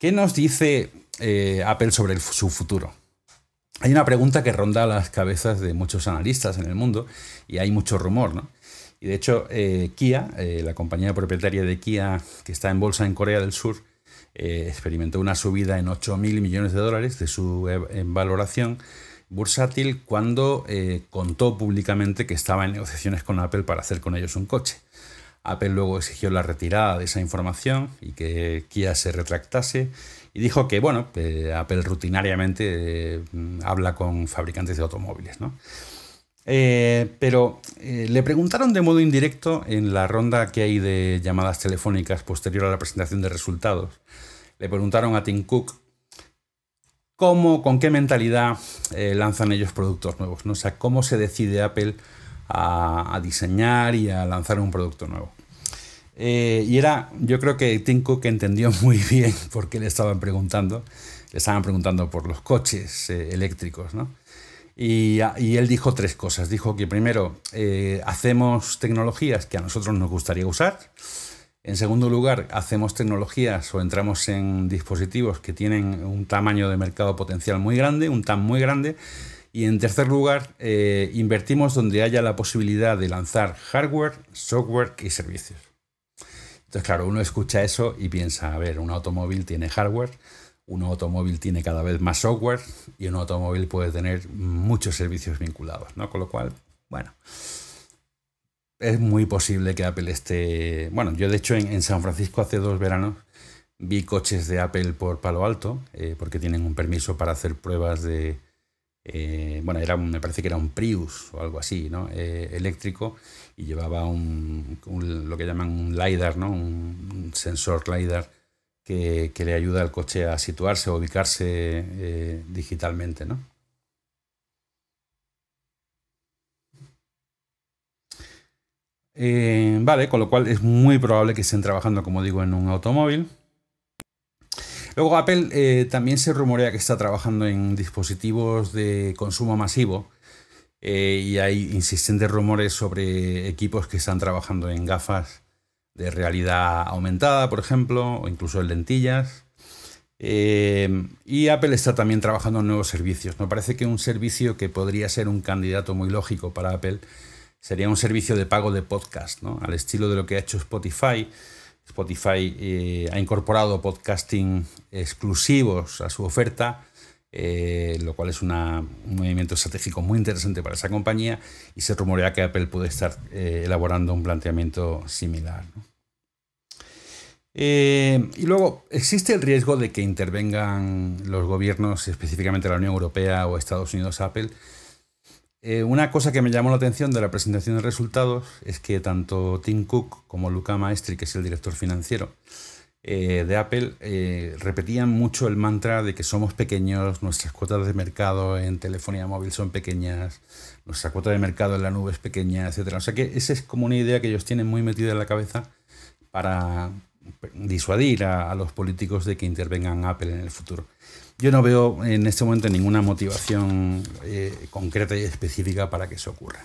¿Qué nos dice eh, Apple sobre su futuro? Hay una pregunta que ronda las cabezas de muchos analistas en el mundo y hay mucho rumor, ¿no? Y de hecho, eh, Kia, eh, la compañía propietaria de Kia que está en bolsa en Corea del Sur, experimentó una subida en 8.000 millones de dólares de su e, valoración bursátil cuando contó públicamente que estaba en negociaciones con Apple para hacer con ellos un coche. Apple luego exigió la retirada de esa información y que Kia se retractase y dijo que bueno, Apple rutinariamente mm, habla con fabricantes de automóviles, ¿no? Eh, pero eh, le preguntaron de modo indirecto en la ronda que hay de llamadas telefónicas posterior a la presentación de resultados. Le preguntaron a Tim Cook cómo, con qué mentalidad eh, lanzan ellos productos nuevos, ¿no? O sea, cómo se decide Apple a, diseñar y a lanzar un producto nuevo. Eh, y era, yo creo que Tim que entendió muy bien por qué le estaban preguntando. Le estaban preguntando por los coches eh, eléctricos, ¿no? Y, él dijo tres cosas. Dijo que primero, eh, hacemos tecnologías que a nosotros nos gustaría usar. En segundo lugar, hacemos tecnologías o entramos en dispositivos que tienen un tamaño de mercado potencial muy grande, un TAM muy grande, y en tercer lugar, eh, invertimos donde haya la posibilidad de lanzar hardware, software y servicios. Entonces, claro, uno escucha eso y piensa, a ver, un automóvil tiene hardware, un automóvil tiene cada vez más software y un automóvil puede tener muchos servicios vinculados, ¿no? Con lo cual, bueno, es muy posible que Apple esté... Bueno, yo de hecho en, San Francisco hace dos veranos vi coches de Apple por Palo Alto, eh, porque tienen un permiso para hacer pruebas de eh, bueno, era me parece que era un Prius o algo así, ¿no? Eh, eléctrico y llevaba un, lo que llaman un LiDAR, ¿no? Un, sensor LiDAR que, le ayuda al coche a situarse o ubicarse eh, digitalmente, ¿no? vale, con lo cual es muy probable que estén trabajando, como digo, en un automóvil Luego Apple eh, también se rumorea que está trabajando en dispositivos de consumo masivo eh, y hay insistentes rumores sobre equipos que están trabajando en gafas de realidad aumentada, por ejemplo, o incluso en lentillas. Eh, y Apple está también trabajando en nuevos servicios. Me parece que un servicio que podría ser un candidato muy lógico para Apple sería un servicio de pago de podcast, al estilo de lo que ha hecho Spotify Spotify eh, ha incorporado podcasting exclusivos a su oferta, eh, lo cual es un movimiento estratégico muy interesante para esa compañía y se rumorea que Apple puede estar eh, elaborando un planteamiento similar. y luego, ¿existe el riesgo de que intervengan los gobiernos, específicamente la Unión Europea o Estados Unidos, Apple? Eh, una cosa que me llamó la atención de la presentación de resultados es que tanto Tim Cook como Luca Maestri, que es el director financiero eh, de Apple, eh, repetían mucho el mantra de que somos pequeños, nuestras cuotas de mercado en telefonía móvil son pequeñas, nuestra cuota de mercado en la nube es pequeña, etc. O sea que esa es como una idea que ellos tienen muy metida en la cabeza para, disuadir a, los políticos de que intervengan Apple en el futuro. Yo no veo en este momento ninguna motivación eh, concreta y específica para que eso ocurra.